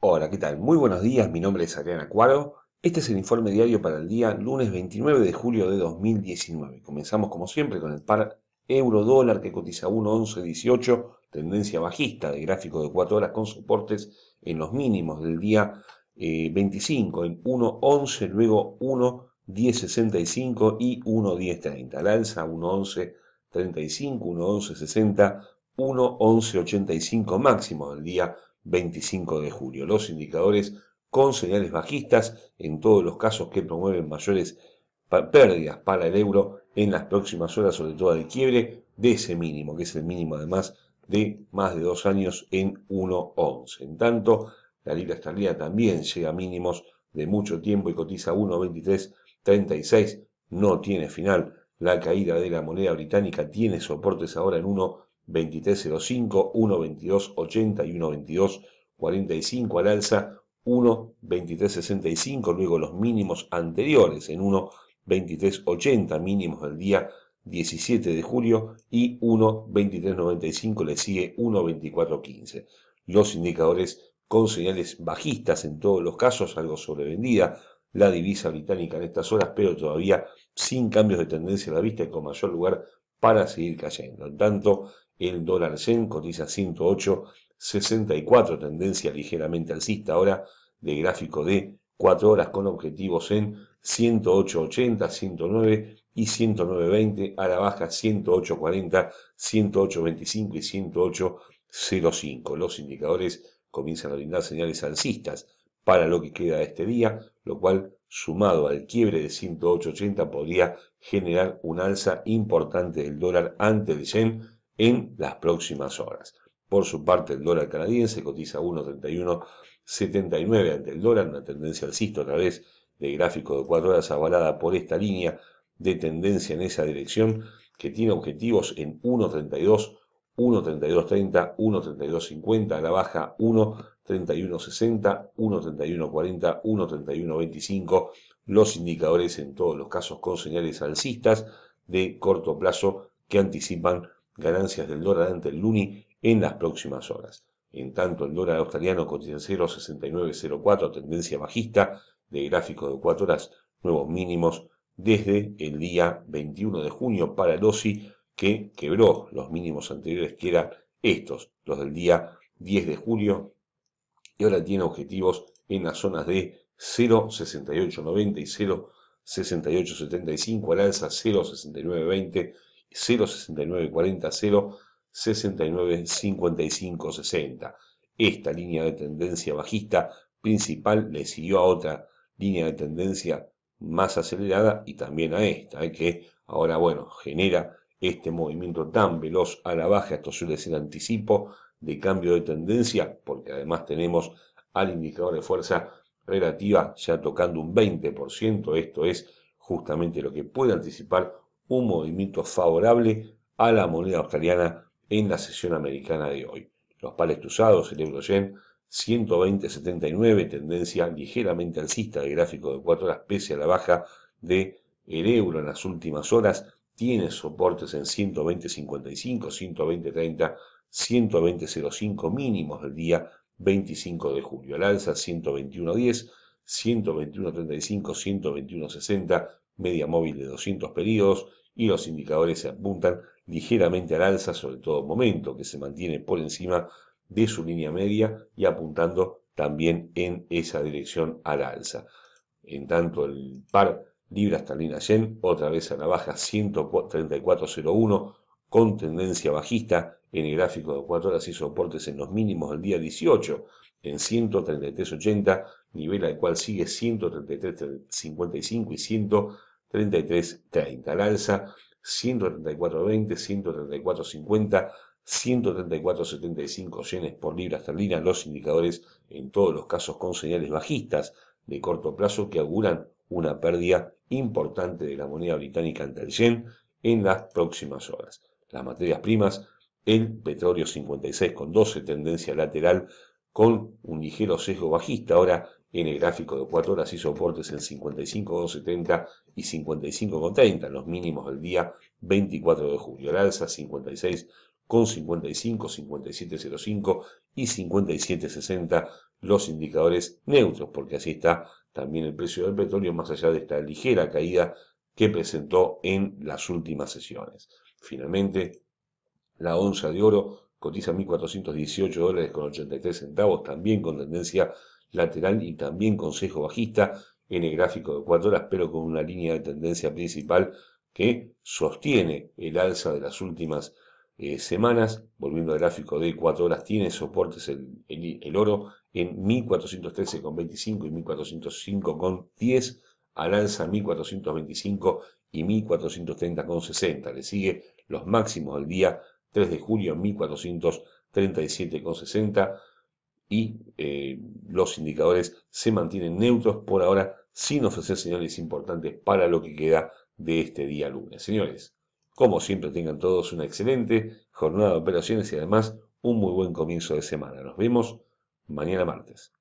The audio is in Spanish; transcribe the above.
Hola, ¿qué tal? Muy buenos días, mi nombre es Adrián Cuaro. Este es el informe diario para el día lunes 29 de julio de 2019. Comenzamos como siempre con el par euro-dólar que cotiza 1.1118, tendencia bajista de gráfico de 4 horas con soportes en los mínimos del día 25 eh, en 1.11, luego 1.1065 y 1.1030. La alza 1.1135, 1.1160, 1.1185 máximo del día 25 de julio. Los indicadores con señales bajistas en todos los casos que promueven mayores pérdidas para el euro en las próximas horas, sobre todo de quiebre de ese mínimo, que es el mínimo además de más de dos años en 1.11. En tanto, la libra esterlina también llega a mínimos de mucho tiempo y cotiza 1.2336. No tiene final. La caída de la moneda británica tiene soportes ahora en 1 2305, 12280 y 12245 al alza, 12365, luego los mínimos anteriores en 12380, mínimos del día 17 de julio, y 12395 le sigue 12415. Los indicadores con señales bajistas en todos los casos, algo sobrevendida la divisa británica en estas horas, pero todavía sin cambios de tendencia a la vista y con mayor lugar para seguir cayendo. En tanto, el dólar yen cotiza 108.64, tendencia ligeramente alcista ahora de gráfico de 4 horas con objetivos en 108.80, 109 y 109.20, a la baja 108.40, 108.25 y 108.05. Los indicadores comienzan a brindar señales alcistas para lo que queda de este día, lo cual sumado al quiebre de 108.80 podría generar un alza importante del dólar ante el yen en las próximas horas. Por su parte, el dólar canadiense cotiza 1.3179 ante el dólar, una tendencia alcista a través de gráfico de 4 horas avalada por esta línea de tendencia en esa dirección que tiene objetivos en 1.32, 1.32.30, 1.32.50, a la baja 1.31.60, 1.31.40, 1.31.25, los indicadores en todos los casos con señales alcistas de corto plazo que anticipan ganancias del dólar ante el luni en las próximas horas. En tanto, el dólar australiano cotiza 0,6904, tendencia bajista de gráfico de 4 horas, nuevos mínimos desde el día 21 de junio para el OSI, que quebró los mínimos anteriores, que eran estos, los del día 10 de julio, y ahora tiene objetivos en las zonas de 0,6890 y 0,6875, al alza 0,6920 06940 0695560. Esta línea de tendencia bajista principal le siguió a otra línea de tendencia más acelerada y también a esta, eh, que ahora, bueno, genera este movimiento tan veloz a la baja, esto suele ser anticipo de cambio de tendencia, porque además tenemos al indicador de fuerza relativa ya tocando un 20%, esto es justamente lo que puede anticipar un movimiento favorable a la moneda australiana en la sesión americana de hoy. Los pales cruzados, el yen 120.79, tendencia ligeramente alcista de gráfico de 4 horas pese a la baja de euro en las últimas horas, tiene soportes en 120.55, 120.30, 120.05 mínimos del día 25 de julio. Al alza 121.10, 121.35, 121.60, media móvil de 200 periodos y los indicadores se apuntan ligeramente al alza sobre todo momento, que se mantiene por encima de su línea media y apuntando también en esa dirección al alza. En tanto, el par libra esterlina yen otra vez a la baja 134.01 con tendencia bajista en el gráfico de 4 horas y soportes en los mínimos del día 18 en 133.80, nivel al cual sigue 133.55 y 133.30. Al alza 134.20, 134.50. 134.75 yenes por libra esterlina, los indicadores en todos los casos con señales bajistas de corto plazo que auguran una pérdida importante de la moneda británica ante el yen en las próximas horas. Las materias primas, el petróleo 56 con 56,12, tendencia lateral con un ligero sesgo bajista. Ahora en el gráfico de 4 horas y soportes en 55,270 y 55,30 los mínimos del día 24 de julio. El alza 56 con 55, 57,05 y 57,60 los indicadores neutros, porque así está también el precio del petróleo, más allá de esta ligera caída que presentó en las últimas sesiones. Finalmente, la onza de oro cotiza 1.418 dólares con 83 centavos, también con tendencia lateral y también consejo bajista en el gráfico de 4 horas, pero con una línea de tendencia principal que sostiene el alza de las últimas eh, semanas. Volviendo al gráfico de 4 horas, tiene soportes el, el, oro en 1413,25 y 1405,10, al alza 1425 y 1430,60. Le sigue los máximos del día 3 de julio 1437,60 y eh, los indicadores se mantienen neutros por ahora sin ofrecer señales importantes para lo que queda de este día lunes. Señores, como siempre tengan todos una excelente jornada de operaciones y además un muy buen comienzo de semana. Nos vemos mañana martes.